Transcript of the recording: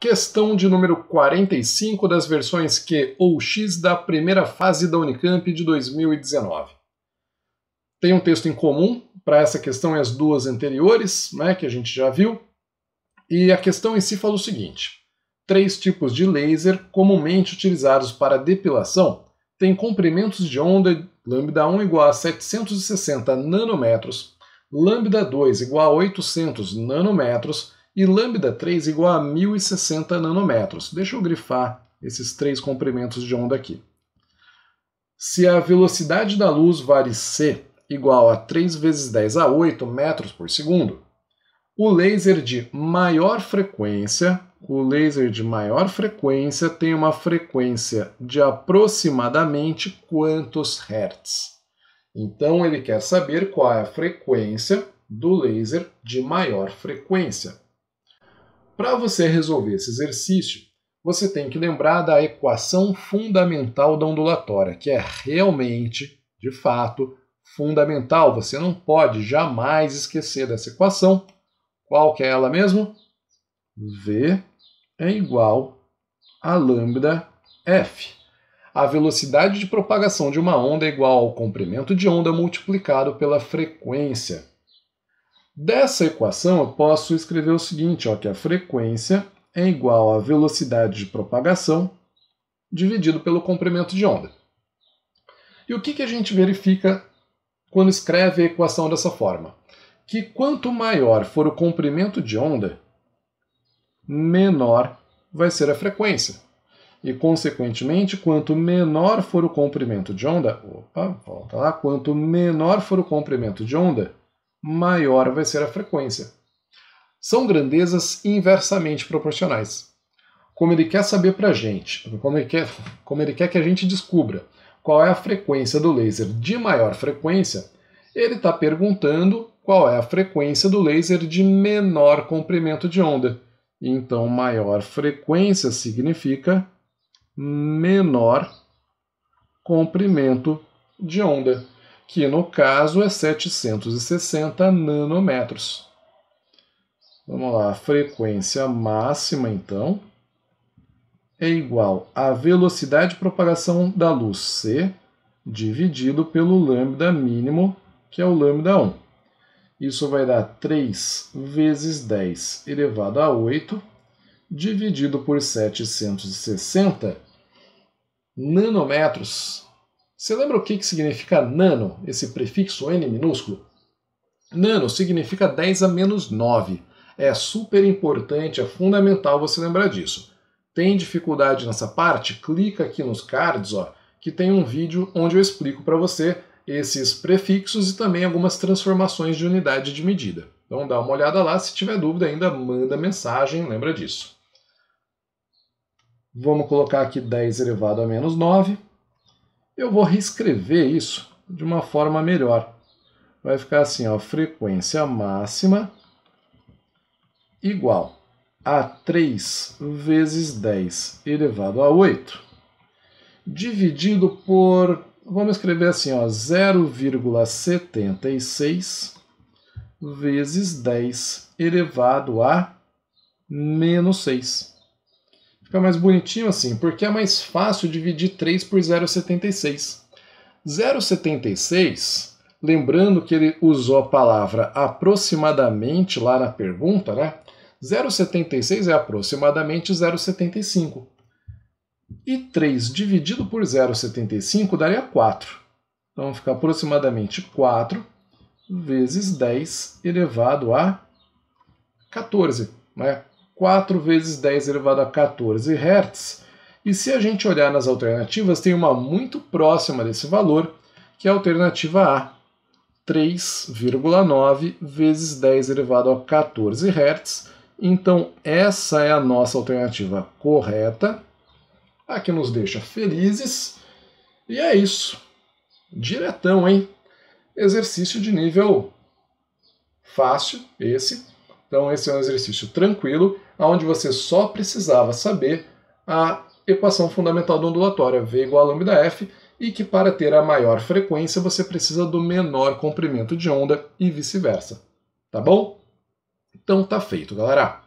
questão de número 45 das versões Q ou X da primeira fase da Unicamp de 2019. Tem um texto em comum para essa questão e as duas anteriores, né, que a gente já viu, e a questão em si fala o seguinte: três tipos de laser comumente utilizados para depilação têm comprimentos de onda lambda 1 igual a 760 nanômetros, lambda 2 igual a 800 nanômetros e lambda 3 igual a 1060 nanômetros. Deixa eu grifar esses três comprimentos de onda aqui. Se a velocidade da luz vale c igual a 3 vezes 10 a 8 metros por segundo, o laser de maior frequência, o laser de maior frequência tem uma frequência de aproximadamente quantos hertz? Então ele quer saber qual é a frequência do laser de maior frequência. Para você resolver esse exercício, você tem que lembrar da equação fundamental da ondulatória, que é realmente, de fato, fundamental. Você não pode jamais esquecer dessa equação. Qual que é ela mesmo? V é igual a lambda f. A velocidade de propagação de uma onda é igual ao comprimento de onda multiplicado pela frequência. Dessa equação, eu posso escrever o seguinte, ó, que a frequência é igual à velocidade de propagação dividido pelo comprimento de onda. E o que, que a gente verifica quando escreve a equação dessa forma? Que quanto maior for o comprimento de onda, menor vai ser a frequência. E, consequentemente, quanto menor for o comprimento de onda, opa, volta lá, quanto menor for o comprimento de onda, maior vai ser a frequência. São grandezas inversamente proporcionais. Como ele quer saber para a gente, como ele, quer, como ele quer que a gente descubra qual é a frequência do laser de maior frequência, ele está perguntando qual é a frequência do laser de menor comprimento de onda. Então, maior frequência significa menor comprimento de onda que no caso é 760 nanômetros. Vamos lá, a frequência máxima, então, é igual à velocidade de propagação da luz c dividido pelo lambda mínimo, que é o lambda 1. Isso vai dar 3 vezes 10 elevado a 8, dividido por 760 nanômetros, você lembra o que, que significa nano, esse prefixo n minúsculo? Nano significa 10 a menos 9. É super importante, é fundamental você lembrar disso. Tem dificuldade nessa parte? Clica aqui nos cards, ó, que tem um vídeo onde eu explico para você esses prefixos e também algumas transformações de unidade de medida. Então dá uma olhada lá, se tiver dúvida ainda manda mensagem, lembra disso. Vamos colocar aqui 10 elevado a menos 9. Eu vou reescrever isso de uma forma melhor. Vai ficar assim, ó, frequência máxima igual a 3 vezes 10 elevado a 8, dividido por, vamos escrever assim, 0,76 vezes 10 elevado a menos 6. Fica mais bonitinho assim, porque é mais fácil dividir 3 por 0,76. 0,76, lembrando que ele usou a palavra aproximadamente lá na pergunta, né? 0,76 é aproximadamente 0,75. E 3 dividido por 0,75 daria 4. Então fica aproximadamente 4 vezes 10 elevado a 14, né? 4 vezes 10 elevado a 14 Hz. E se a gente olhar nas alternativas, tem uma muito próxima desse valor, que é a alternativa A, 3,9 vezes 10 elevado a 14 Hz. Então essa é a nossa alternativa correta, a que nos deixa felizes. E é isso. Diretão, hein? Exercício de nível fácil, esse. Então esse é um exercício tranquilo, onde você só precisava saber a equação fundamental da ondulatória, V igual a lambda F, e que para ter a maior frequência você precisa do menor comprimento de onda e vice-versa. Tá bom? Então tá feito, galera!